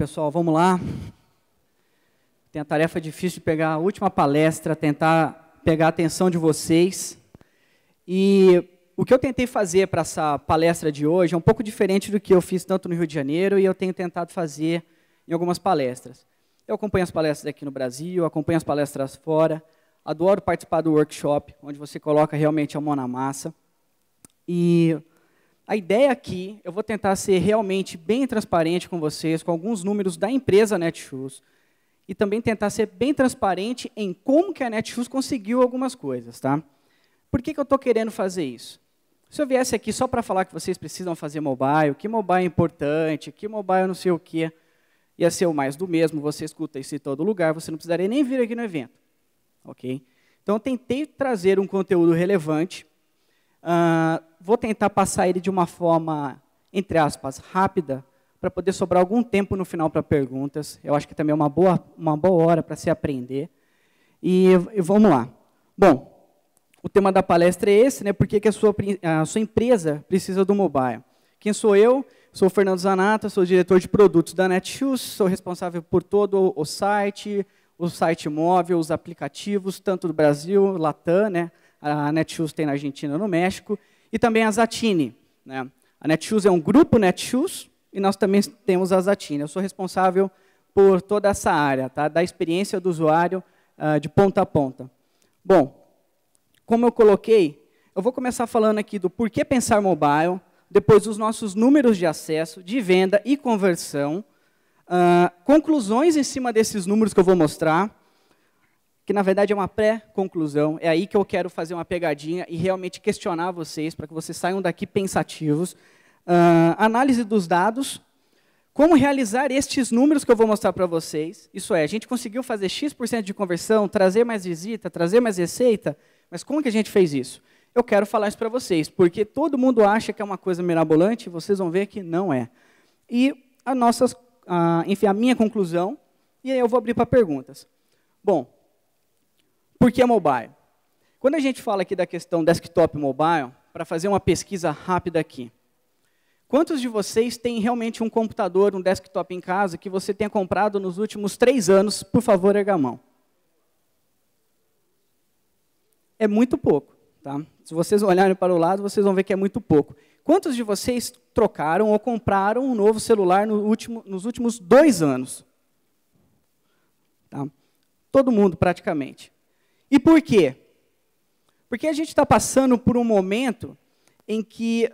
pessoal, vamos lá. Tem a tarefa difícil de pegar a última palestra, tentar pegar a atenção de vocês. E o que eu tentei fazer para essa palestra de hoje é um pouco diferente do que eu fiz tanto no Rio de Janeiro e eu tenho tentado fazer em algumas palestras. Eu acompanho as palestras aqui no Brasil, acompanho as palestras fora, adoro participar do workshop, onde você coloca realmente a mão na massa. E a ideia aqui, eu vou tentar ser realmente bem transparente com vocês, com alguns números da empresa Netshoes, e também tentar ser bem transparente em como que a Netshoes conseguiu algumas coisas, tá? Por que, que eu estou querendo fazer isso? Se eu viesse aqui só para falar que vocês precisam fazer mobile, que mobile é importante, que mobile não sei o quê, ia ser o mais do mesmo, você escuta isso em todo lugar, você não precisaria nem vir aqui no evento. Ok? Então, eu tentei trazer um conteúdo relevante, ah, vou tentar passar ele de uma forma, entre aspas, rápida, para poder sobrar algum tempo no final para perguntas. Eu acho que também é uma boa, uma boa hora para se aprender. E, e, vamos lá. Bom, o tema da palestra é esse, né? Por que, que a, sua, a sua empresa precisa do mobile? Quem sou eu? Sou o Fernando Zanata, sou diretor de produtos da Netshoes, sou responsável por todo o site, o site móvel, os aplicativos, tanto do Brasil, Latam, né? A Netshoes tem na Argentina, no México, e também a Zatini. Né? A Netshoes é um grupo Netshoes e nós também temos a Zatini. Eu sou responsável por toda essa área, tá? da experiência do usuário uh, de ponta a ponta. Bom, como eu coloquei, eu vou começar falando aqui do porquê pensar mobile, depois os nossos números de acesso, de venda e conversão, uh, conclusões em cima desses números que eu vou mostrar, que na verdade é uma pré-conclusão. É aí que eu quero fazer uma pegadinha e realmente questionar vocês, para que vocês saiam daqui pensativos. Uh, análise dos dados, como realizar estes números que eu vou mostrar para vocês? Isso é, a gente conseguiu fazer X% de conversão, trazer mais visita, trazer mais receita, mas como que a gente fez isso? Eu quero falar isso para vocês, porque todo mundo acha que é uma coisa mirabolante, vocês vão ver que não é. E a nossa, a, ah, enfim, a minha conclusão, e aí eu vou abrir para perguntas. Bom, por que mobile? Quando a gente fala aqui da questão desktop mobile, para fazer uma pesquisa rápida aqui, quantos de vocês têm realmente um computador, um desktop em casa que você tenha comprado nos últimos três anos? Por favor, erga a mão. É muito pouco. Tá? Se vocês olharem para o lado, vocês vão ver que é muito pouco. Quantos de vocês trocaram ou compraram um novo celular no último, nos últimos dois anos? Tá? Todo mundo, praticamente. E por quê? Porque a gente está passando por um momento em que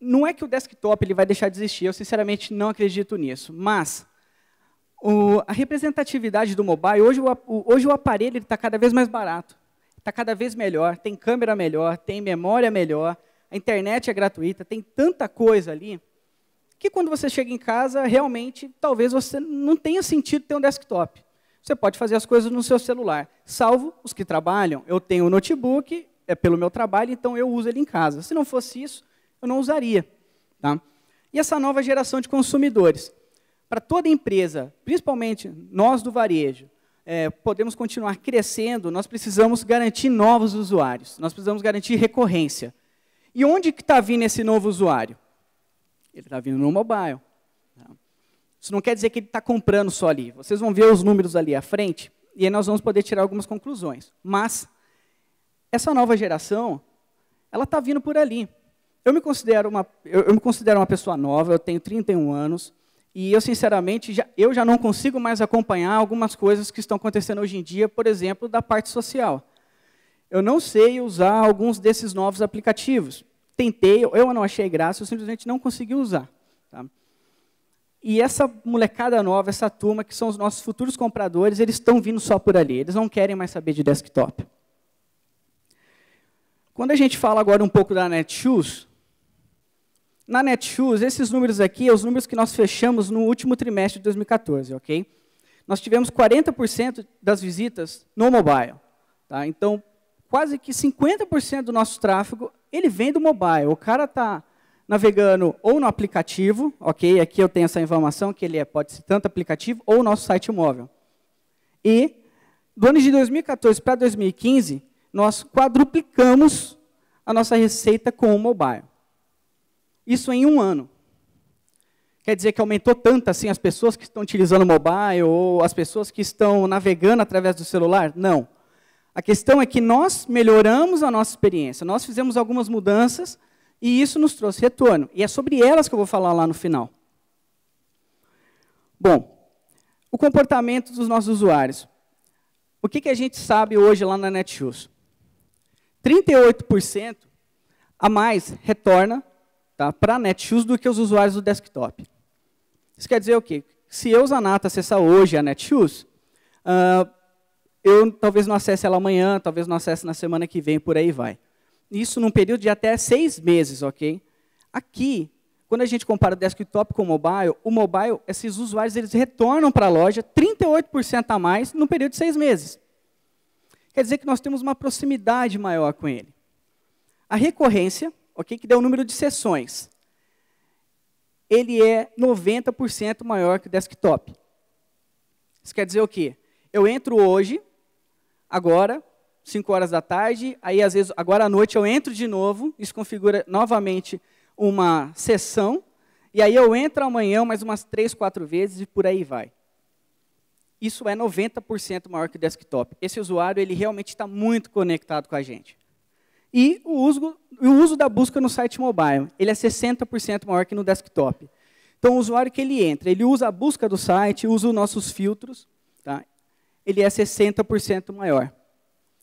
não é que o desktop ele vai deixar de existir, eu sinceramente não acredito nisso, mas o, a representatividade do mobile, hoje o, hoje o aparelho está cada vez mais barato, está cada vez melhor, tem câmera melhor, tem memória melhor, a internet é gratuita, tem tanta coisa ali, que quando você chega em casa, realmente, talvez você não tenha sentido ter um desktop. Você pode fazer as coisas no seu celular, salvo os que trabalham. Eu tenho o um notebook, é pelo meu trabalho, então eu uso ele em casa. Se não fosse isso, eu não usaria. Tá? E essa nova geração de consumidores? Para toda empresa, principalmente nós do varejo, é, podemos continuar crescendo, nós precisamos garantir novos usuários, nós precisamos garantir recorrência. E onde que está vindo esse novo usuário? Ele está vindo no mobile. Isso não quer dizer que ele está comprando só ali. Vocês vão ver os números ali à frente e aí nós vamos poder tirar algumas conclusões. Mas essa nova geração, ela está vindo por ali. Eu me considero uma, eu, eu, me considero uma pessoa nova. Eu tenho 31 anos e eu sinceramente já, eu já não consigo mais acompanhar algumas coisas que estão acontecendo hoje em dia, por exemplo, da parte social. Eu não sei usar alguns desses novos aplicativos. Tentei, eu não achei graça, eu simplesmente não consegui usar. Tá? E essa molecada nova, essa turma, que são os nossos futuros compradores, eles estão vindo só por ali. Eles não querem mais saber de desktop. Quando a gente fala agora um pouco da Netshoes, na Netshoes, esses números aqui são é os números que nós fechamos no último trimestre de 2014, ok? Nós tivemos 40% das visitas no mobile. Tá? Então, quase que 50% do nosso tráfego, ele vem do mobile. O cara está navegando ou no aplicativo, ok? Aqui eu tenho essa informação que ele é, pode ser tanto aplicativo ou nosso site móvel. E do ano de 2014 para 2015, nós quadruplicamos a nossa receita com o mobile. Isso em um ano. Quer dizer que aumentou tanto assim as pessoas que estão utilizando o mobile ou as pessoas que estão navegando através do celular? Não. A questão é que nós melhoramos a nossa experiência. Nós fizemos algumas mudanças e isso nos trouxe retorno. E é sobre elas que eu vou falar lá no final. Bom, o comportamento dos nossos usuários. O que, que a gente sabe hoje lá na Netshoes? 38% a mais retorna tá, para a Netshoes do que os usuários do desktop. Isso quer dizer o quê? Se eu, Zanata, acessar hoje a Netshoes, uh, eu talvez não acesse ela amanhã, talvez não acesse na semana que vem, por aí vai. Isso num período de até seis meses, ok? Aqui, quando a gente compara o desktop com o mobile, o mobile, esses usuários, eles retornam para a loja 38% a mais num período de seis meses. Quer dizer que nós temos uma proximidade maior com ele. A recorrência, ok, que dá o número de sessões, ele é 90% maior que o desktop. Isso quer dizer o quê? Eu entro hoje, agora, 5 horas da tarde, aí às vezes agora à noite eu entro de novo, isso configura novamente uma sessão, e aí eu entro amanhã mais umas 3, 4 vezes e por aí vai. Isso é 90% maior que o desktop. Esse usuário ele realmente está muito conectado com a gente. E o uso, o uso da busca no site mobile, ele é 60% maior que no desktop. Então o usuário que ele entra, ele usa a busca do site, usa os nossos filtros, tá? ele é 60% maior.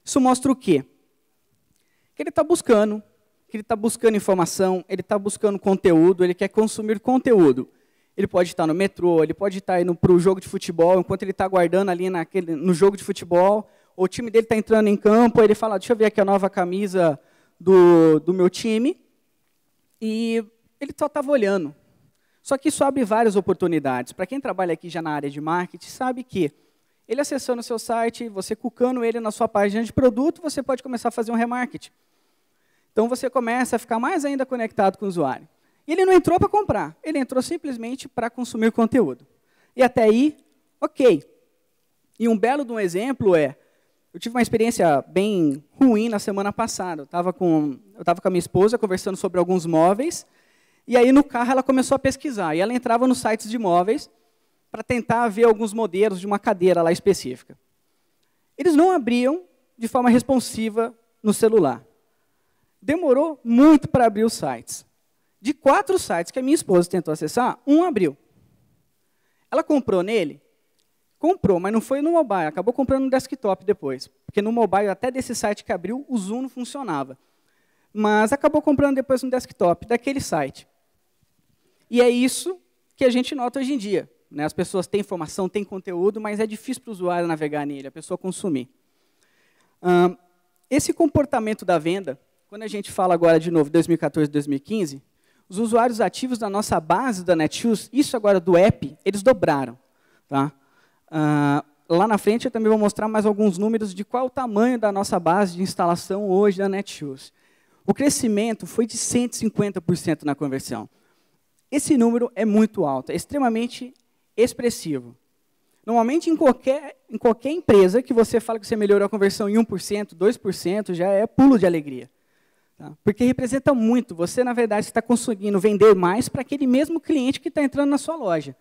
Isso mostra o quê? Que ele está buscando, que ele está buscando informação, ele está buscando conteúdo, ele quer consumir conteúdo. Ele pode estar no metrô, ele pode estar indo para o jogo de futebol, enquanto ele está aguardando ali naquele, no jogo de futebol, o time dele está entrando em campo, ele fala, deixa eu ver aqui a nova camisa do, do meu time. E ele só estava olhando. Só que isso abre várias oportunidades. Para quem trabalha aqui já na área de marketing, sabe que ele acessando o seu site, você cucando ele na sua página de produto, você pode começar a fazer um remarketing. Então você começa a ficar mais ainda conectado com o usuário. Ele não entrou para comprar, ele entrou simplesmente para consumir conteúdo. E até aí, ok. E um belo de um exemplo é, eu tive uma experiência bem ruim na semana passada. Eu estava com, com a minha esposa conversando sobre alguns móveis, e aí no carro ela começou a pesquisar, e ela entrava nos sites de móveis, para tentar ver alguns modelos de uma cadeira lá específica. Eles não abriam de forma responsiva no celular. Demorou muito para abrir os sites. De quatro sites que a minha esposa tentou acessar, um abriu. Ela comprou nele? Comprou, mas não foi no mobile, acabou comprando no desktop depois. Porque no mobile, até desse site que abriu, o Zoom não funcionava. Mas acabou comprando depois no desktop, daquele site. E é isso que a gente nota hoje em dia. Né? As pessoas têm informação, têm conteúdo, mas é difícil para o usuário navegar nele, a pessoa consumir. esse comportamento da venda, quando a gente fala agora de novo 2014 2015, os usuários ativos da nossa base da Netshoes, isso agora do app, eles dobraram. Tá? Uh, lá na frente eu também vou mostrar mais alguns números de qual o tamanho da nossa base de instalação hoje da Netshoes. O crescimento foi de 150% na conversão. Esse número é muito alto, é extremamente expressivo. Normalmente, em qualquer, em qualquer empresa que você fala que você melhorou a conversão em 1%, 2%, já é pulo de alegria. Tá? Porque representa muito. Você, na verdade, está conseguindo vender mais para aquele mesmo cliente que está entrando na sua loja.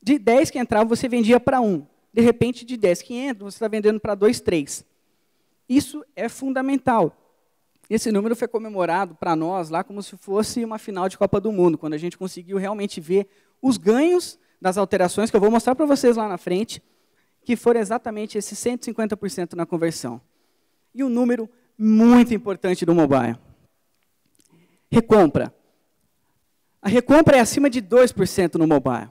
De 10 que entrava, você vendia para 1. De repente, de 10 que entra, você está vendendo para 2, 3. Isso é fundamental. Esse número foi comemorado para nós lá como se fosse uma final de Copa do Mundo, quando a gente conseguiu realmente ver os ganhos das alterações que eu vou mostrar para vocês lá na frente, que foram exatamente esses 150% na conversão. E um número muito importante do mobile. Recompra. A recompra é acima de 2% no mobile.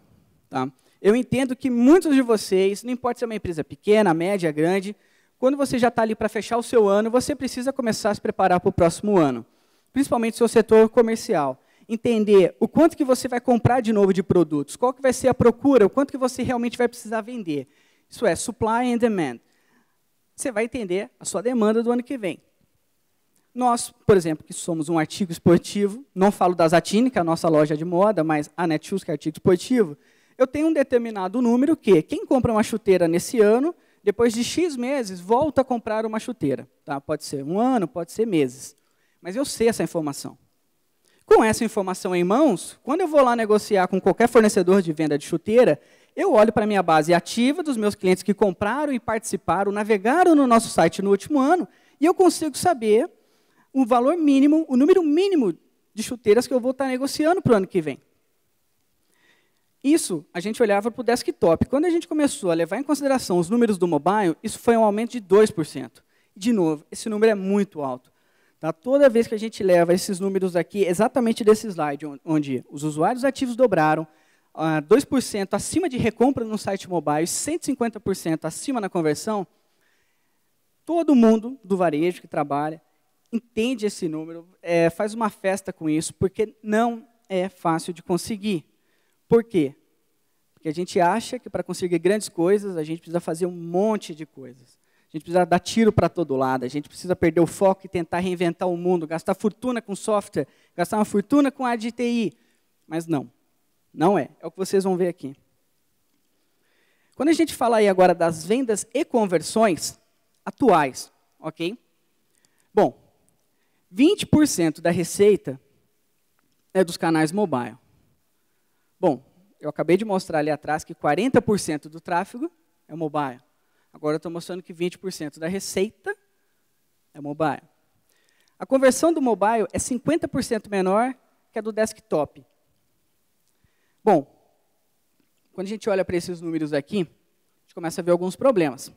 Tá? Eu entendo que muitos de vocês, não importa se é uma empresa pequena, média, grande, quando você já está ali para fechar o seu ano, você precisa começar a se preparar para o próximo ano, principalmente seu é setor comercial entender o quanto que você vai comprar de novo de produtos, qual que vai ser a procura, o quanto que você realmente vai precisar vender. Isso é supply and demand. Você vai entender a sua demanda do ano que vem. Nós, por exemplo, que somos um artigo esportivo, não falo da Zatine, que é a nossa loja de moda, mas a Netshoes, que é artigo esportivo, eu tenho um determinado número que quem compra uma chuteira nesse ano, depois de X meses, volta a comprar uma chuteira. Tá? Pode ser um ano, pode ser meses. Mas eu sei essa informação. Com essa informação em mãos, quando eu vou lá negociar com qualquer fornecedor de venda de chuteira, eu olho para a minha base ativa dos meus clientes que compraram e participaram, navegaram no nosso site no último ano, e eu consigo saber o valor mínimo, o número mínimo de chuteiras que eu vou estar tá negociando para o ano que vem. Isso a gente olhava para o desktop. Quando a gente começou a levar em consideração os números do mobile, isso foi um aumento de 2%. De novo, esse número é muito alto. Tá? Toda vez que a gente leva esses números aqui, exatamente desse slide, onde os usuários ativos dobraram, 2% ah, acima de recompra no site mobile, 150% acima na conversão, todo mundo do varejo que trabalha entende esse número, é, faz uma festa com isso, porque não é fácil de conseguir. Por quê? Porque a gente acha que para conseguir grandes coisas, a gente precisa fazer um monte de coisas. A gente precisa dar tiro para todo lado, a gente precisa perder o foco e tentar reinventar o mundo, gastar fortuna com software, gastar uma fortuna com a de TI. Mas não, não é. É o que vocês vão ver aqui. Quando a gente fala aí agora das vendas e conversões atuais, ok? Bom, 20% da receita é dos canais mobile. Bom, eu acabei de mostrar ali atrás que 40% do tráfego é mobile. Agora estou mostrando que 20% da receita é mobile. A conversão do mobile é 50% menor que a do desktop. Bom, quando a gente olha para esses números aqui, a gente começa a ver alguns problemas.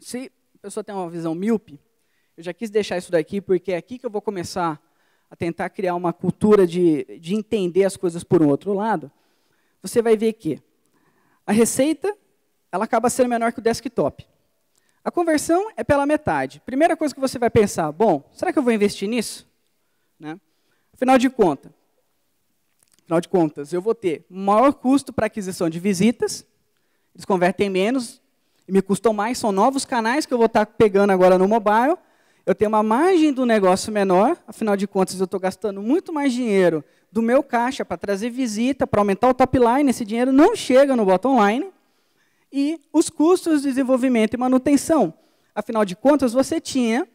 Se a pessoa tem uma visão míope, eu já quis deixar isso daqui porque é aqui que eu vou começar a tentar criar uma cultura de, de entender as coisas por um outro lado. Você vai ver que a receita ela acaba sendo menor que o desktop. A conversão é pela metade. Primeira coisa que você vai pensar, bom, será que eu vou investir nisso? Né? Afinal de contas, afinal de contas, eu vou ter maior custo para aquisição de visitas, eles convertem menos e me custam mais, são novos canais que eu vou estar pegando agora no mobile. Eu tenho uma margem do negócio menor, afinal de contas, eu estou gastando muito mais dinheiro do meu caixa para trazer visita, para aumentar o top line, esse dinheiro não chega no bottom line e os custos de desenvolvimento e manutenção. Afinal de contas, você tinha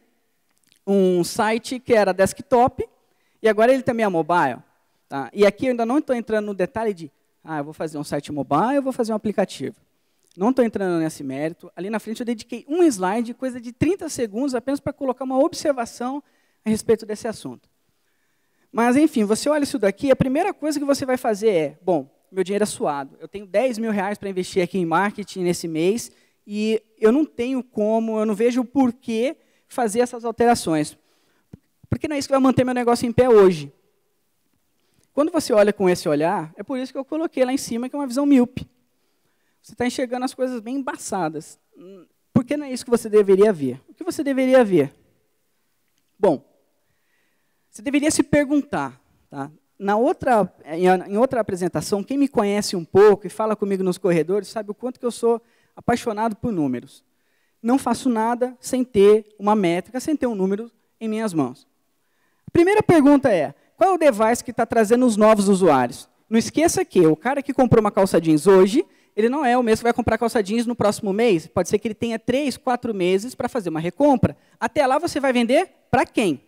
um site que era desktop e agora ele também é mobile. Tá? E aqui eu ainda não estou entrando no detalhe de, ah, eu vou fazer um site mobile, eu vou fazer um aplicativo. Não estou entrando nesse mérito. Ali na frente eu dediquei um slide, coisa de 30 segundos, apenas para colocar uma observação a respeito desse assunto. Mas, enfim, você olha isso daqui, a primeira coisa que você vai fazer é, bom, meu dinheiro é suado. Eu tenho 10 mil reais para investir aqui em marketing nesse mês e eu não tenho como, eu não vejo o porquê fazer essas alterações. Porque não é isso que vai manter meu negócio em pé hoje. Quando você olha com esse olhar, é por isso que eu coloquei lá em cima que é uma visão míope. Você está enxergando as coisas bem embaçadas. Porque não é isso que você deveria ver. O que você deveria ver? Bom, você deveria se perguntar, tá? na outra, em outra apresentação, quem me conhece um pouco e fala comigo nos corredores sabe o quanto que eu sou apaixonado por números. Não faço nada sem ter uma métrica, sem ter um número em minhas mãos. A primeira pergunta é: qual é o device que está trazendo os novos usuários? Não esqueça que o cara que comprou uma calça jeans hoje, ele não é o mesmo que vai comprar calça jeans no próximo mês. Pode ser que ele tenha três, quatro meses para fazer uma recompra. Até lá você vai vender para quem?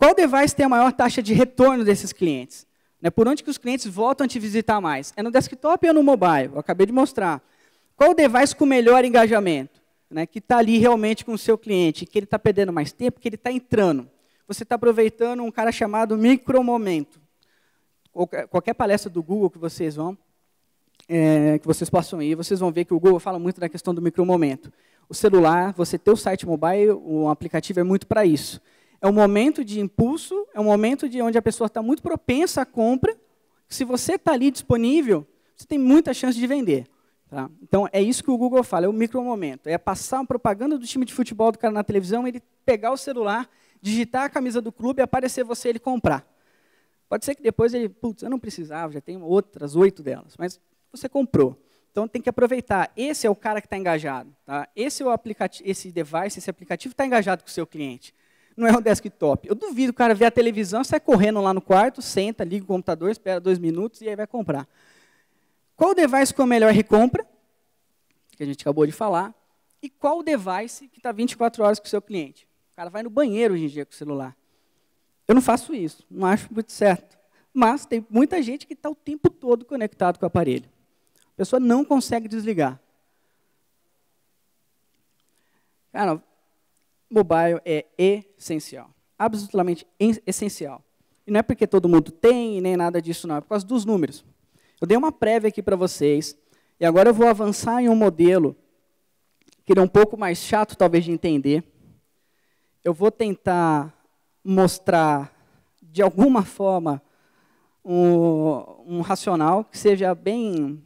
Qual device tem a maior taxa de retorno desses clientes? Né, por onde que os clientes voltam a te visitar mais? É no desktop ou no mobile? Eu acabei de mostrar. Qual o device com melhor engajamento? Né, que está ali realmente com o seu cliente, que ele está perdendo mais tempo, que ele está entrando. Você está aproveitando um cara chamado micromomento. Qualquer palestra do Google que vocês vão, é, que vocês possam ir, vocês vão ver que o Google fala muito da questão do micromomento. O celular, você ter o site mobile, o aplicativo é muito para isso. É um momento de impulso, é um momento de onde a pessoa está muito propensa à compra. Se você está ali disponível, você tem muita chance de vender. Tá? Então, é isso que o Google fala, é o micromomento. É passar uma propaganda do time de futebol do cara na televisão, ele pegar o celular, digitar a camisa do clube, aparecer você ele comprar. Pode ser que depois ele, putz, eu não precisava, já tenho outras oito delas, mas você comprou. Então, tem que aproveitar. Esse é o cara que está engajado. Tá? Esse, é o aplicativo, esse device, esse aplicativo está engajado com o seu cliente não é um desktop. Eu duvido o cara ver a televisão, sai correndo lá no quarto, senta, liga o computador, espera dois minutos e aí vai comprar. Qual o device que é melhor recompra? Que a gente acabou de falar. E qual o device que está 24 horas com o seu cliente? O cara vai no banheiro hoje em dia com o celular. Eu não faço isso, não acho muito certo. Mas tem muita gente que está o tempo todo conectado com o aparelho. A pessoa não consegue desligar. Cara, mobile é essencial, absolutamente essencial. E não é porque todo mundo tem, nem nada disso, não, é por causa dos números. Eu dei uma prévia aqui para vocês, e agora eu vou avançar em um modelo que ele é um pouco mais chato, talvez, de entender. Eu vou tentar mostrar, de alguma forma, um, um racional que seja bem,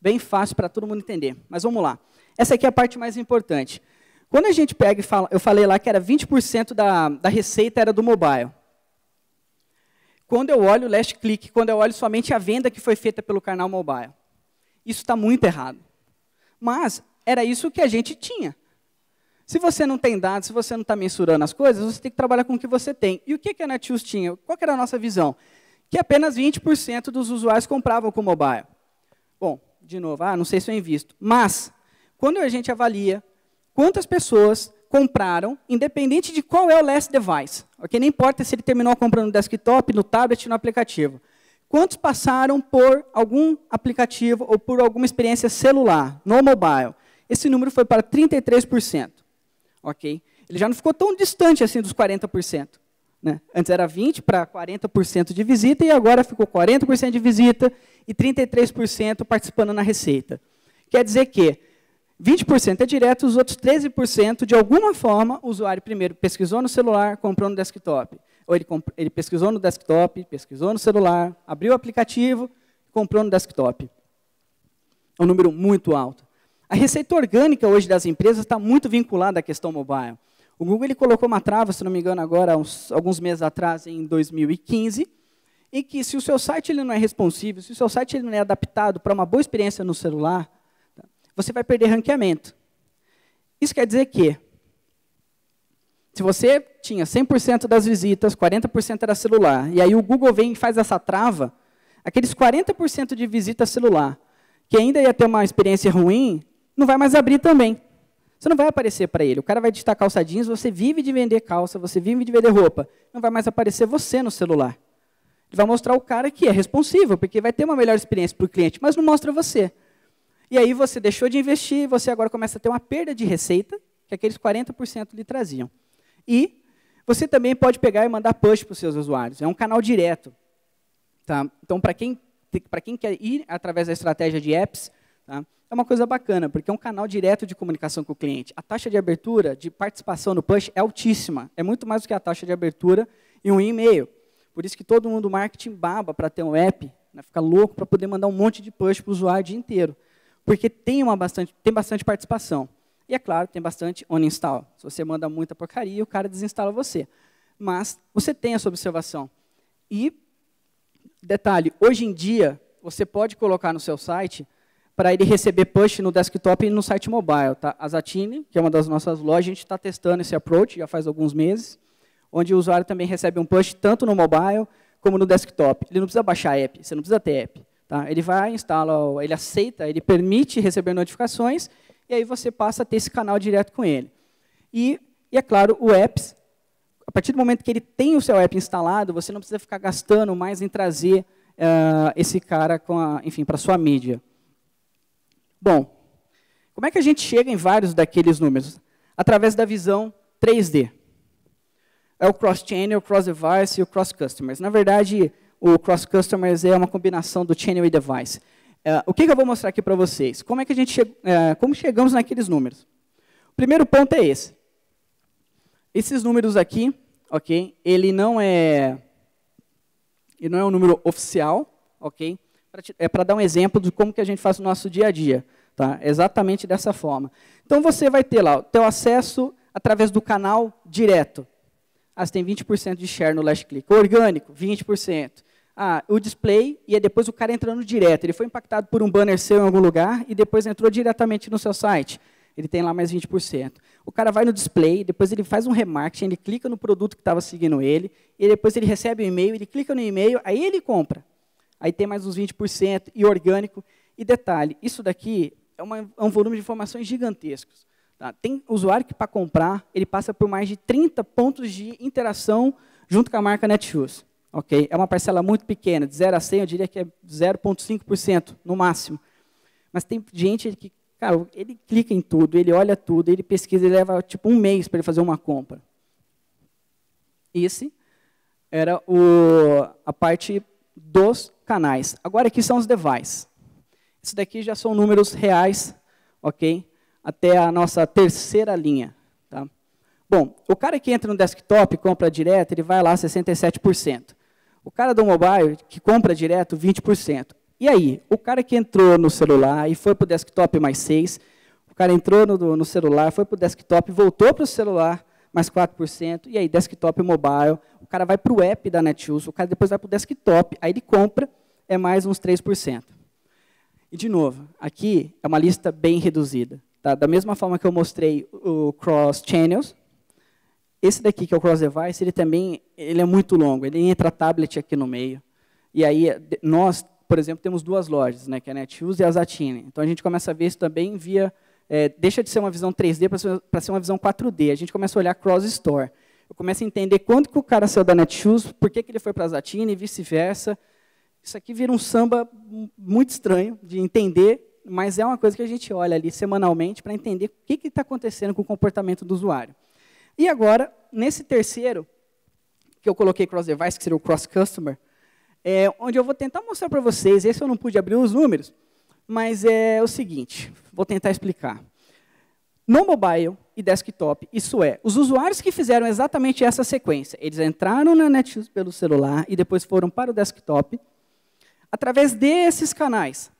bem fácil para todo mundo entender. Mas vamos lá. Essa aqui é a parte mais importante. Quando a gente pega e fala, eu falei lá que era 20% da, da receita era do mobile. Quando eu olho o last click, quando eu olho somente a venda que foi feita pelo canal mobile. Isso está muito errado. Mas era isso que a gente tinha. Se você não tem dados, se você não está mensurando as coisas, você tem que trabalhar com o que você tem. E o que, que a Natius tinha? Qual era a nossa visão? Que apenas 20% dos usuários compravam com mobile. Bom, de novo, ah, não sei se eu invisto. Mas, quando a gente avalia, quantas pessoas compraram, independente de qual é o last device. Okay? Nem importa se ele terminou comprando no desktop, no tablet, no aplicativo. Quantos passaram por algum aplicativo ou por alguma experiência celular, no mobile? Esse número foi para 33%. Okay? Ele já não ficou tão distante assim dos 40%. Né? Antes era 20% para 40% de visita e agora ficou 40% de visita e 33% participando na receita. Quer dizer que 20% é direto, os outros 13%, de alguma forma, o usuário primeiro pesquisou no celular, comprou no desktop. Ou ele, ele pesquisou no desktop, pesquisou no celular, abriu o aplicativo, comprou no desktop. É um número muito alto. A receita orgânica hoje das empresas está muito vinculada à questão mobile. O Google ele colocou uma trava, se não me engano, agora, uns, alguns meses atrás, em 2015, em que se o seu site ele não é responsivo, se o seu site ele não é adaptado para uma boa experiência no celular, você vai perder ranqueamento. Isso quer dizer que, se você tinha 100% das visitas, 40% era celular, e aí o Google vem e faz essa trava, aqueles 40% de visita celular, que ainda ia ter uma experiência ruim, não vai mais abrir também. Você não vai aparecer para ele. O cara vai digitar calça jeans, você vive de vender calça, você vive de vender roupa. Não vai mais aparecer você no celular. Ele vai mostrar o cara que é responsável, porque vai ter uma melhor experiência para o cliente, mas não mostra você. E aí você deixou de investir, você agora começa a ter uma perda de receita, que aqueles 40% lhe traziam. E você também pode pegar e mandar push para os seus usuários. É um canal direto. Tá? Então, para quem, quem quer ir através da estratégia de apps, tá? é uma coisa bacana, porque é um canal direto de comunicação com o cliente. A taxa de abertura, de participação no push, é altíssima. É muito mais do que a taxa de abertura em um e-mail. Por isso que todo mundo do marketing baba para ter um app, né? fica louco para poder mandar um monte de push para o usuário o dia inteiro porque tem, uma bastante, tem bastante participação. E é claro, tem bastante uninstall. Se você manda muita porcaria, o cara desinstala você. Mas você tem essa observação. E, detalhe, hoje em dia, você pode colocar no seu site para ele receber push no desktop e no site mobile. Tá? A Zatini, que é uma das nossas lojas, a gente está testando esse approach já faz alguns meses, onde o usuário também recebe um push tanto no mobile como no desktop. Ele não precisa baixar app, você não precisa ter app. Tá? Ele vai, instala, ele aceita, ele permite receber notificações, e aí você passa a ter esse canal direto com ele. E, e é claro, o apps, a partir do momento que ele tem o seu app instalado, você não precisa ficar gastando mais em trazer uh, esse cara com enfim, para a sua mídia. Bom, como é que a gente chega em vários daqueles números? Através da visão 3D. É o cross-channel, cross-device e o cross-customers. Na verdade, o Cross Customers é uma combinação do Channel e Device. É, o que, que, eu vou mostrar aqui para vocês? Como é que a gente che é, como chegamos naqueles números? O primeiro ponto é esse. Esses números aqui, ok? Ele não é ele não é um número oficial, ok? é para dar um exemplo de como que a gente faz o nosso dia a dia, tá? Exatamente dessa forma. Então você vai ter lá o seu acesso através do canal direto. Ah, você tem 20% de share no last click. Orgânico, 20% ah, o display e depois o cara entrando direto. Ele foi impactado por um banner seu em algum lugar e depois entrou diretamente no seu site. Ele tem lá mais 20%. O cara vai no display, depois ele faz um remarketing, ele clica no produto que estava seguindo ele, e depois ele recebe o um e-mail, ele clica no e-mail, aí ele compra. Aí tem mais uns 20% e orgânico. E detalhe, isso daqui é, uma, é um volume de informações gigantescos. Tá? Tem usuário que, para comprar, ele passa por mais de 30 pontos de interação junto com a marca Netshoes. Ok? É uma parcela muito pequena, de 0 a 100 eu diria que é 0,5% no máximo. Mas tem gente que, cara, ele clica em tudo, ele olha tudo, ele pesquisa, ele leva tipo um mês para ele fazer uma compra. Esse era o, a parte dos canais. Agora aqui são os devices. Isso daqui já são números reais, ok? Até a nossa terceira linha. Tá? Bom, o cara que entra no desktop e compra direto, ele vai lá 67%. O cara do mobile, que compra direto, 20%. E aí, o cara que entrou no celular e foi para o desktop mais 6%, o cara entrou no, no celular, foi para o desktop, voltou para o celular, mais 4%, e aí desktop mobile, o cara vai para o app da Netshoes, o cara depois vai para o desktop, aí ele compra, é mais uns 3%. E, de novo, aqui é uma lista bem reduzida. Tá? Da mesma forma que eu mostrei o cross channels, esse daqui, que é o Cross Device, ele também ele é muito longo. Ele entra tablet aqui no meio. E aí, nós, por exemplo, temos duas lojas, né, que é a Netshoes e a Zatine. Então, a gente começa a ver isso também via... É, deixa de ser uma visão 3D para ser, uma visão 4D. A gente começa a olhar cross-store. Eu começo a entender quando que o cara saiu da Netshoes, por que, que ele foi para a Zatine, e vice-versa. Isso aqui vira um samba muito estranho de entender, mas é uma coisa que a gente olha ali semanalmente para entender o que está acontecendo com o comportamento do usuário. E agora, nesse terceiro, que eu coloquei cross device, que seria o cross customer, é, onde eu vou tentar mostrar para vocês, esse eu não pude abrir os números, mas é o seguinte, vou tentar explicar. No mobile e desktop, isso é, os usuários que fizeram exatamente essa sequência, eles entraram na NetNews pelo celular e depois foram para o desktop, através desses canais,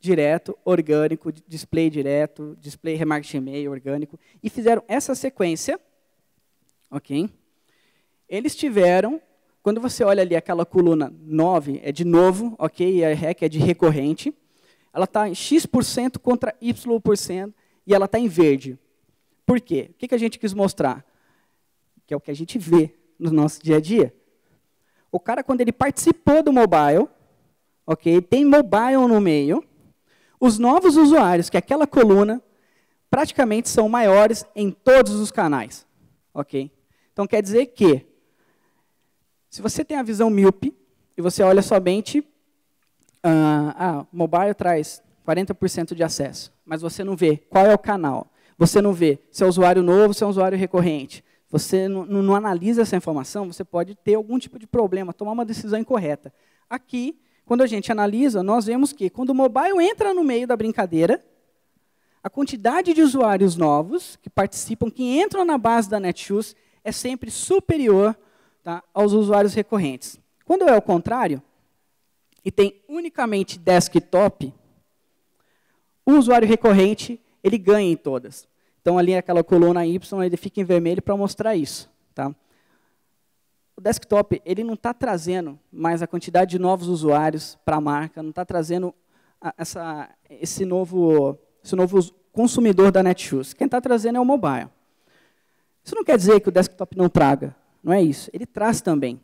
direto, orgânico, display direto, display remarketing e-mail orgânico, e fizeram essa sequência, ok? Eles tiveram, quando você olha ali aquela coluna 9, é de novo, ok? E a REC é de recorrente. Ela está em X% contra Y% e ela está em verde. Por quê? O que, que a gente quis mostrar? Que é o que a gente vê no nosso dia a dia. O cara, quando ele participou do mobile, ok? Tem mobile no meio. Os novos usuários, que é aquela coluna, praticamente são maiores em todos os canais, ok? Então quer dizer que, se você tem a visão míope e você olha somente, uh, ah, mobile traz 40% de acesso, mas você não vê qual é o canal, você não vê se é usuário novo, se é usuário recorrente, você não, não analisa essa informação, você pode ter algum tipo de problema, tomar uma decisão incorreta. Aqui, quando a gente analisa, nós vemos que quando o mobile entra no meio da brincadeira, a quantidade de usuários novos que participam, que entram na base da Netshoes, é sempre superior tá, aos usuários recorrentes. Quando é o contrário, e tem unicamente desktop, o usuário recorrente ele ganha em todas. Então, ali é aquela coluna Y, ele fica em vermelho para mostrar isso. Tá? O desktop ele não está trazendo mais a quantidade de novos usuários para a marca, não está trazendo essa, esse, novo, esse novo consumidor da Netshoes. Quem está trazendo é o mobile. Isso não quer dizer que o desktop não traga, não é isso. Ele traz também.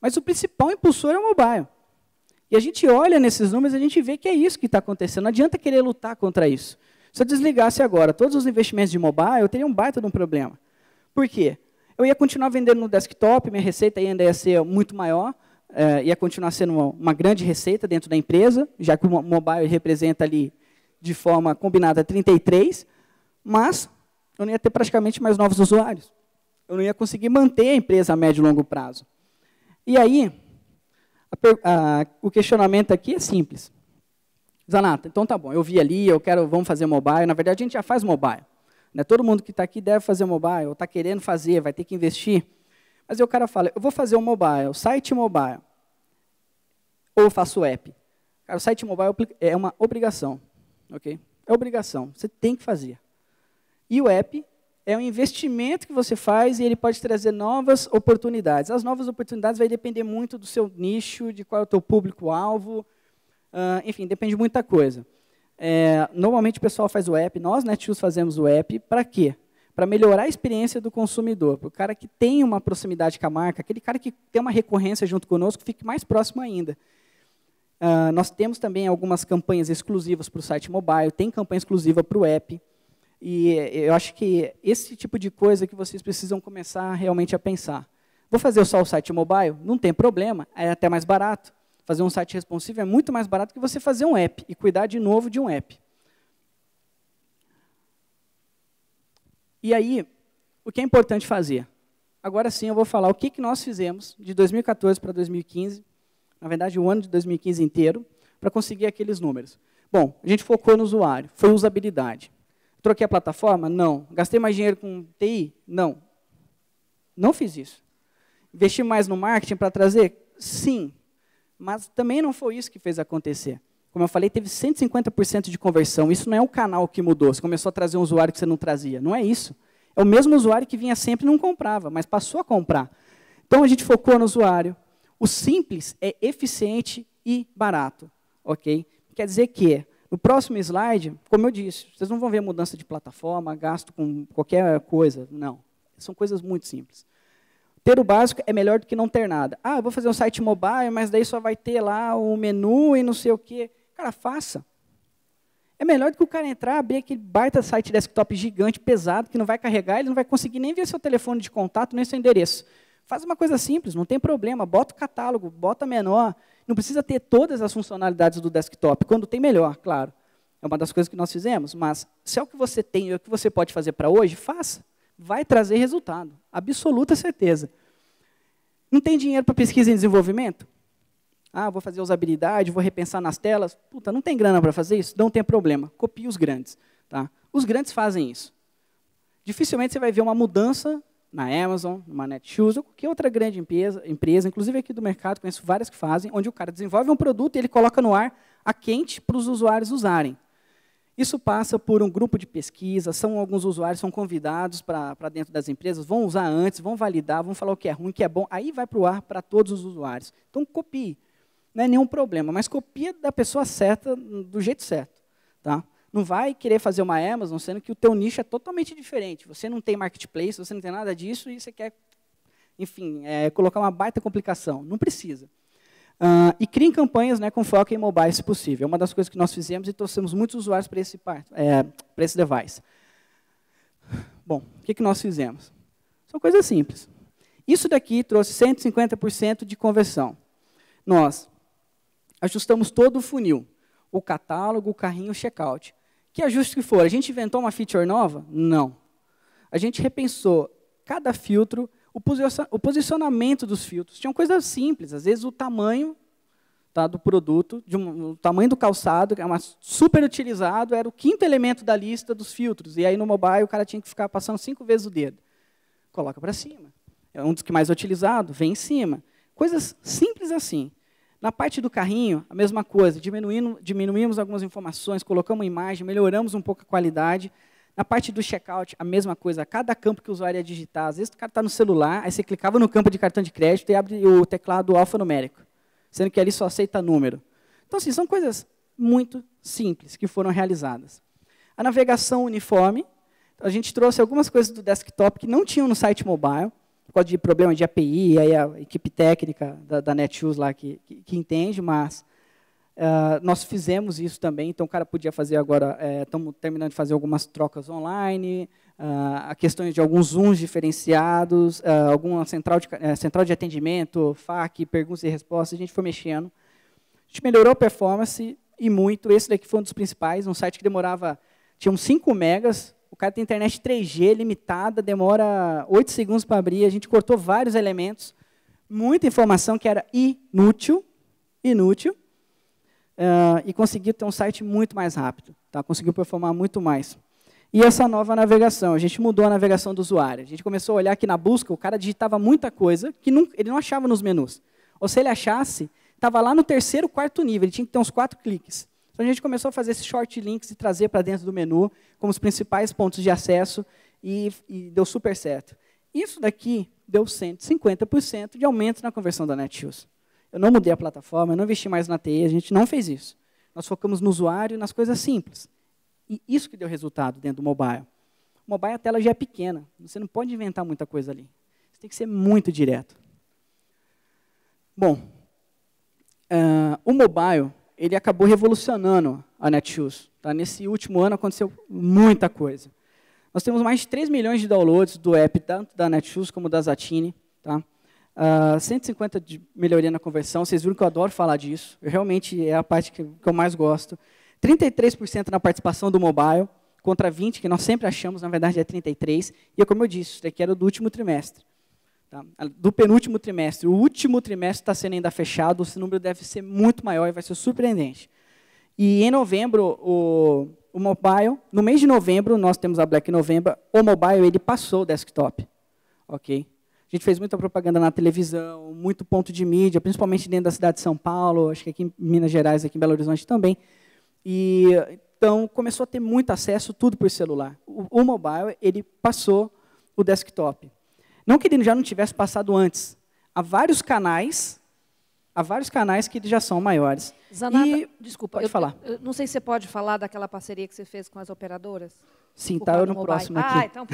Mas o principal impulsor é o mobile. E a gente olha nesses números e a gente vê que é isso que está acontecendo. Não adianta querer lutar contra isso. Se eu desligasse agora todos os investimentos de mobile, eu teria um baita de um problema. Por quê? Eu ia continuar vendendo no desktop, minha receita ainda ia ser muito maior, eh, ia continuar sendo uma, uma, grande receita dentro da empresa, já que o mobile representa ali, de forma combinada, 33, mas eu não ia ter praticamente mais novos usuários. Eu não ia conseguir manter a empresa a médio e longo prazo. E aí, a, a, o questionamento aqui é simples. Zanata, então tá bom, eu vi ali, eu quero, vamos fazer mobile. Na verdade, a gente já faz mobile. Né? Todo mundo que está aqui deve fazer mobile, ou está querendo fazer, vai ter que investir. Mas aí o cara fala, eu vou fazer um mobile, site mobile, ou faço app. Cara, o site mobile é uma obrigação, ok? É obrigação, você tem que fazer. E o app é um investimento que você faz e ele pode trazer novas oportunidades. As novas oportunidades vai depender muito do seu nicho, de qual é o teu público-alvo, uh, enfim, depende de muita coisa. É, normalmente o pessoal faz o app, nós, NetShoes, né, fazemos o app para quê? Para melhorar a experiência do consumidor, para o cara que tem uma proximidade com a marca, aquele cara que tem uma recorrência junto conosco, fique mais próximo ainda. Uh, nós temos também algumas campanhas exclusivas para o site mobile, tem campanha exclusiva para o app. E eh, eu acho que esse tipo de coisa que vocês precisam começar realmente a pensar. Vou fazer só o site mobile? Não tem problema, é até mais barato. Fazer um site responsivo é muito mais barato que você fazer um app e cuidar de novo de um app. E aí, o que é importante fazer? Agora sim eu vou falar o que, que nós fizemos de 2014 para 2015, na verdade o ano de 2015 inteiro, para conseguir aqueles números. Bom, a gente focou no usuário, foi usabilidade. Troquei a plataforma? Não. Gastei mais dinheiro com TI? Não. Não fiz isso. Investi mais no marketing para trazer? Sim. Mas também não foi isso que fez acontecer. Como eu falei, teve 150% de conversão. Isso não é o canal que mudou. Você começou a trazer um usuário que você não trazia. Não é isso. É o mesmo usuário que vinha sempre e não comprava, mas passou a comprar. Então a gente focou no usuário. O simples é eficiente e barato, ok? Quer dizer que no próximo slide, como eu disse, vocês não vão ver mudança de plataforma, gasto com qualquer coisa, não. São coisas muito simples. Ter o básico é melhor do que não ter nada. Ah, eu vou fazer um site mobile, mas daí só vai ter lá o menu e não sei o quê. Cara, faça. É melhor do que o cara entrar, abrir aquele baita site desktop gigante, pesado, que não vai carregar, ele não vai conseguir nem ver seu telefone de contato, nem seu endereço. Faz uma coisa simples, não tem problema. Bota o catálogo, bota menor, não precisa ter todas as funcionalidades do desktop. Quando tem, melhor, claro. É uma das coisas que nós fizemos. Mas se é o que você tem e é o que você pode fazer para hoje, faça. Vai trazer resultado. Absoluta certeza. Não tem dinheiro para pesquisa e desenvolvimento? Ah, vou fazer usabilidade, vou repensar nas telas. Puta, não tem grana para fazer isso? Não tem problema. Copie os grandes. Tá? Os grandes fazem isso. Dificilmente você vai ver uma mudança na Amazon, na Netshoes ou qualquer outra grande empresa, empresa, inclusive aqui do mercado, conheço várias que fazem, onde o cara desenvolve um produto e ele coloca no ar a quente para os usuários usarem. Isso passa por um grupo de pesquisa, são alguns usuários, são convidados para dentro das empresas, vão usar antes, vão validar, vão falar o que é ruim, o que é bom, aí vai para o ar para todos os usuários. Então, copie. Não é nenhum problema, mas copia da pessoa certa, do jeito certo. Tá? Não vai querer fazer uma Amazon, sendo que o teu nicho é totalmente diferente. Você não tem marketplace, você não tem nada disso, e você quer, enfim, é, colocar uma baita complicação. Não precisa. Uh, e criem campanhas né, com foco em mobile, se possível. É uma das coisas que nós fizemos e trouxemos muitos usuários para esse, é, esse device. Bom, o que, que nós fizemos? São coisas simples. Isso daqui trouxe 150% de conversão. Nós ajustamos todo o funil, o catálogo, o carrinho, o checkout. Que ajuste que for, a gente inventou uma feature nova? Não. A gente repensou cada filtro, o posicionamento dos filtros. Tinham coisas simples, às vezes o tamanho tá, do produto, um, o tamanho do calçado, que é super utilizado, era o quinto elemento da lista dos filtros. E aí no mobile o cara tinha que ficar passando cinco vezes o dedo. Coloca para cima. É um dos que mais é utilizado, vem em cima. Coisas simples assim. Na parte do carrinho, a mesma coisa, diminuindo, diminuímos algumas informações, colocamos imagem, melhoramos um pouco a qualidade. Na parte do checkout, a mesma coisa, cada campo que o usuário ia é digitar, às vezes o cara está no celular, aí você clicava no campo de cartão de crédito e abre o teclado alfanumérico, sendo que ali só aceita número. Então, assim, são coisas muito simples que foram realizadas. A navegação uniforme, a gente trouxe algumas coisas do desktop que não tinham no site mobile, por causa de problema de API, aí a equipe técnica da, da Netshoes lá que, que, que entende, mas uh, nós fizemos isso também, então o cara podia fazer agora, estamos eh, é, terminando de fazer algumas trocas online, uh, a questão de alguns Zooms diferenciados, uh, alguma central de, eh, central de atendimento, FAQ, perguntas e respostas, a gente foi mexendo. A gente melhorou a performance e muito, esse daqui foi um dos principais, um site que demorava, tinha uns 5 megas o cara tem internet 3G limitada, demora 8 segundos para abrir, a gente cortou vários elementos, muita informação que era inútil, inútil, uh, e conseguiu ter um site muito mais rápido, tá? conseguiu performar muito mais. E essa nova navegação, a gente mudou a navegação do usuário. A gente começou a olhar que na busca o cara digitava muita coisa que não, ele não achava nos menus. Ou se ele achasse, estava lá no terceiro, quarto nível, ele tinha que ter uns quatro cliques. Então a gente começou a fazer esses short links e trazer para dentro do menu como os principais pontos de acesso e, e deu super certo. Isso daqui deu 150% de aumento na conversão da NetShoes. Eu não mudei a plataforma, eu não investi mais na TI, a gente não fez isso. Nós focamos no usuário e nas coisas simples. E isso que deu resultado dentro do mobile. O mobile, a tela já é pequena, você não pode inventar muita coisa ali. Você tem que ser muito direto. Bom, uh, o mobile ele acabou revolucionando a Netshoes. Tá? Nesse último ano aconteceu muita coisa. Nós temos mais de 3 milhões de downloads do app, tanto da Netshoes como da Zatini. Tá? Uh, ah, 150 de melhoria na conversão, vocês viram que eu adoro falar disso. Eu, realmente é a parte que, que eu mais gosto. 33% na participação do mobile, contra 20%, que nós sempre achamos, na verdade é 33%. E é como eu disse, isso daqui era do último trimestre. Tá? Do penúltimo trimestre. O último trimestre está sendo ainda fechado, esse número deve ser muito maior e vai ser surpreendente. E em novembro, o, o mobile, no mês de novembro, nós temos a Black November, o mobile ele passou o desktop. Ok? A gente fez muita propaganda na televisão, muito ponto de mídia, principalmente dentro da cidade de São Paulo, acho que aqui em Minas Gerais, aqui em Belo Horizonte também. E então começou a ter muito acesso tudo por celular. O, o mobile ele passou o desktop. Não que ele já não tivesse passado antes. Há vários canais, há vários canais que já são maiores. Zanata, e, desculpa, pode eu, falar. Eu não sei se você pode falar daquela parceria que você fez com as operadoras. Sim, tá eu no mobile. próximo aqui. Ah, então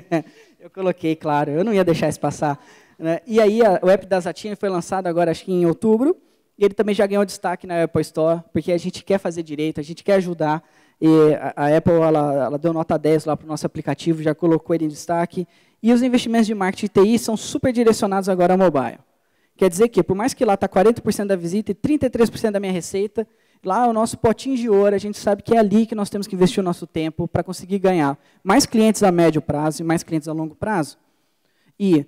eu coloquei, claro, eu não ia deixar isso passar. Né? E aí a, o app da Zatina foi lançado agora acho que em outubro. E ele também já ganhou destaque na Apple Store, porque a gente quer fazer direito, a gente quer ajudar, e a Apple ela, ela deu nota 10 lá para o nosso aplicativo, já colocou ele em destaque. E os investimentos de marketing e TI são super direcionados agora ao mobile. Quer dizer que, por mais que lá está 40% da visita e 33% da minha receita, lá é o nosso potinho de ouro, a gente sabe que é ali que nós temos que investir o nosso tempo para conseguir ganhar mais clientes a médio prazo e mais clientes a longo prazo. E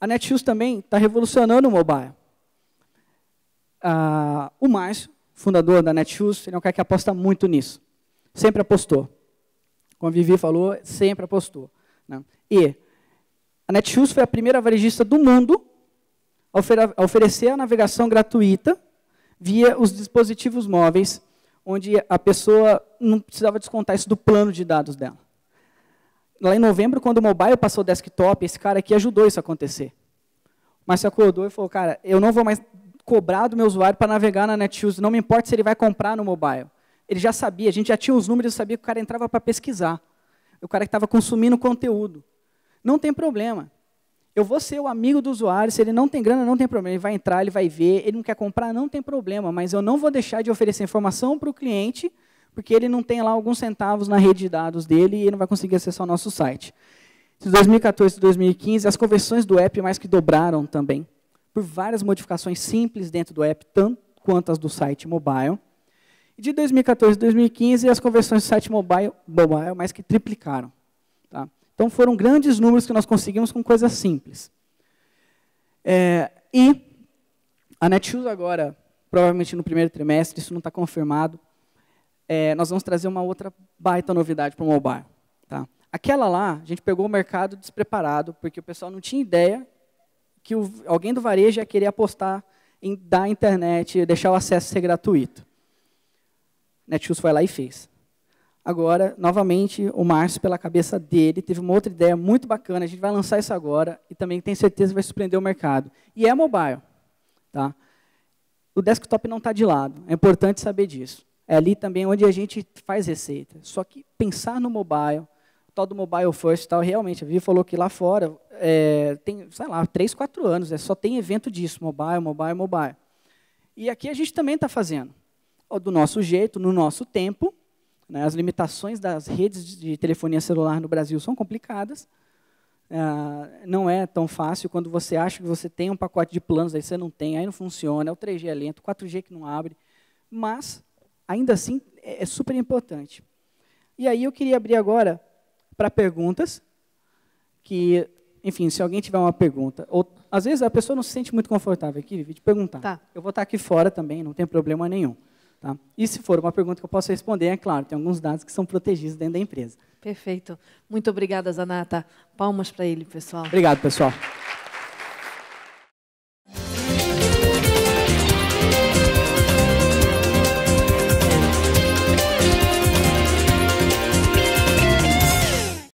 a Netshoes também está revolucionando o mobile. Ah, o Márcio, fundador da Netshoes, ele é um cara que aposta muito nisso sempre apostou. Como a Vivi falou, sempre apostou. Né? E a Netshoes foi a primeira varejista do mundo a, a oferecer a navegação gratuita via os dispositivos móveis, onde a pessoa não precisava descontar isso do plano de dados dela. Lá em novembro, quando o mobile passou o desktop, esse cara aqui ajudou isso a acontecer. Mas se acordou e falou, cara, eu não vou mais cobrar do meu usuário para navegar na Netshoes, não me importa se ele vai comprar no mobile. Ele já sabia, a gente já tinha os números, sabia que o cara entrava para pesquisar. O cara que estava consumindo conteúdo. Não tem problema. Eu vou ser o amigo do usuário, se ele não tem grana, não tem problema. Ele vai entrar, ele vai ver, ele não quer comprar, não tem problema. Mas eu não vou deixar de oferecer informação para o cliente, porque ele não tem lá alguns centavos na rede de dados dele e ele não vai conseguir acessar o nosso site. De 2014 e 2015, as conversões do app mais que dobraram também, por várias modificações simples dentro do app, tanto quanto as do site mobile. E de 2014 a 2015, as conversões do site mobile, mobile mais que triplicaram. Tá? Então foram grandes números que nós conseguimos com coisas simples. É, e a Netshoes agora, provavelmente no primeiro trimestre, isso não está confirmado, é, nós vamos trazer uma outra baita novidade para o mobile. Tá? Aquela lá, a gente pegou o mercado despreparado, porque o pessoal não tinha ideia que o, alguém do varejo ia querer apostar em dar a internet, deixar o acesso ser gratuito. Netshoes foi lá e fez. Agora, novamente, o Márcio, pela cabeça dele, teve uma outra ideia muito bacana. A gente vai lançar isso agora e também tenho certeza que vai surpreender o mercado. E é mobile. Tá? O desktop não está de lado. É importante saber disso. É ali também onde a gente faz receita. Só que pensar no mobile, tal do mobile first tal, realmente, a Vivi falou que lá fora é, tem, sei lá, três, quatro anos, é, só tem evento disso, mobile, mobile, mobile. E aqui a gente também está fazendo do nosso jeito, no nosso tempo. Né? As limitações das redes de telefonia celular no Brasil são complicadas. Uh, não é tão fácil quando você acha que você tem um pacote de planos, aí você não tem, aí não funciona, é o 3G é lento, 4G que não abre. Mas, ainda assim, é, é super importante. E aí eu queria abrir agora para perguntas, que, enfim, se alguém tiver uma pergunta, ou às vezes a pessoa não se sente muito confortável aqui, de perguntar. Tá. Eu vou estar aqui fora também, não tem problema nenhum. Tá? E se for uma pergunta que eu posso responder, é claro, tem alguns dados que são protegidos dentro da empresa. Perfeito. Muito obrigada, Zanata. Palmas para ele, pessoal. Obrigado, pessoal.